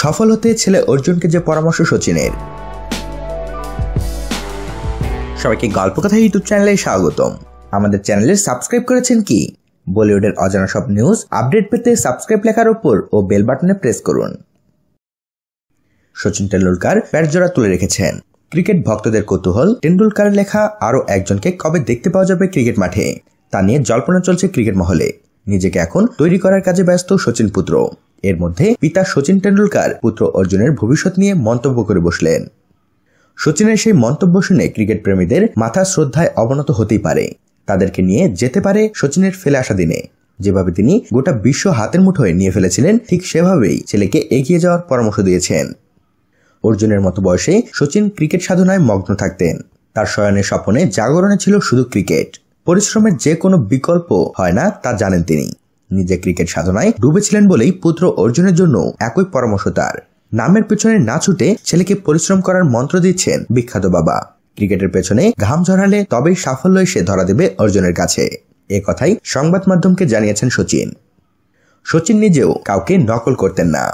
সফল হতে ছেলে অর্জুনকে যে পরামর্শ সচিনের সবাইকে গল্প কথা ইউটিউব চ্যানেলে স্বাগতম আমাদের চ্যানেলে সাবস্ক্রাইব করেছেন কি বলিউডের অজানা সব নিউজ আপডেট পেতে সাবস্ক্রাইব লেখার ওপর ও বেল বাটনে প্রেস করুন সচিন টেন্ডুলকার প্যাটজোড়া তুলে রেখেছেন ক্রিকেট ভক্তদের কৌতূহল টেন্ডুলকারের লেখা আরও একজনকে কবে দেখতে পাওয়া যাবে ক্রিকেট মাঠে তা নিয়ে জল্পনা চলছে ক্রিকেট মহলে নিজেকে এখন তৈরি করার কাজে ব্যস্ত সচিন পুত্র এর মধ্যে পিতা শচীন টেন্ডুলকার পুত্র অর্জুনের ভবিষ্যৎ নিয়ে মন্তব্য করে বসলেন শচীনের সেই মন্তব্য শুনে ক্রিকেট প্রেমীদের মাথা শ্রদ্ধায় অবনত হতেই পারে তাদেরকে নিয়ে যেতে পারে শচীনের ফেলে আসা দিনে যেভাবে তিনি গোটা বিশ্ব হাতের মুঠোয় নিয়ে ফেলেছিলেন ঠিক সেভাবেই ছেলেকে এগিয়ে যাওয়ার পরামর্শ দিয়েছেন অর্জুনের মতো বয়সে শচীন ক্রিকেট সাধনায় মগ্ন থাকতেন তার শয়নে স্বপনে জাগরণে ছিল শুধু ক্রিকেট পরিশ্রমের যে কোনো বিকল্প হয় না তা জানেন তিনি নিজে ক্রিকেট সাধনায় ডুবেছিলেন বলেই পুত্র অর্জুনের জন্য একই পরামর্শ তার নামের পেছনে না ছুটে ছেলেকে পরিশ্রম করার মন্ত্র দিচ্ছেন বিখ্যাত বাবা ক্রিকেটের পেছনে ঘাম ঝরালে তবেই সাফল্য এসে ধরা দেবে অর্জুনের কাছে এ কথাই সংবাদ মাধ্যমকে জানিয়েছেন সচিন সচিন নিজেও কাউকে নকল করতেন না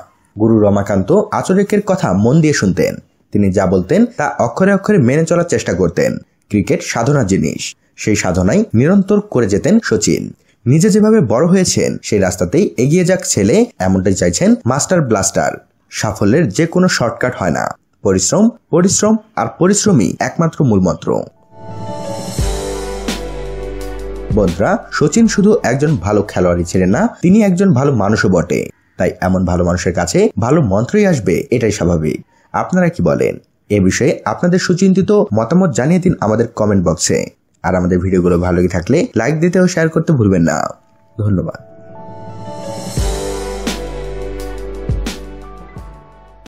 গুরু রমাকান্ত আচরেকের কথা মন দিয়ে শুনতেন তিনি যা বলতেন তা অক্ষরে অক্ষরে মেনে চলার চেষ্টা করতেন ক্রিকেট সাধনা জিনিস সেই সাধনায় নিরন্তর করে যেতেন সচিন নিজে যেভাবে বড় হয়েছেন সেই রাস্তাতেই এগিয়ে যাক ছেলে এমনটাই চাইছেন মাস্টার ব্লাস্টার সাফল্যের যে কোনো শর্টকাট হয় না পরিশ্রম পরিশ্রম আর পরিশ্রমই একমাত্র মূলমন্ত্র বন্ধুরা সচিন শুধু একজন ভালো খেলোয়াড়ই ছিলেন না তিনি একজন ভালো মানুষও বটে তাই এমন ভালো মানুষের কাছে ভালো মন্ত্রই আসবে এটাই স্বাভাবিক আপনারা কি বলেন এ বিষয়ে আপনাদের সুচিন্তিত মতামত জানিয়ে দিন আমাদের কমেন্ট বক্সে আর আমাদের ভিডিওগুলো ভালো লাগে থাকলে লাইক দিতে ও শেয়ার করতে ভুলবেন না ধন্যবাদ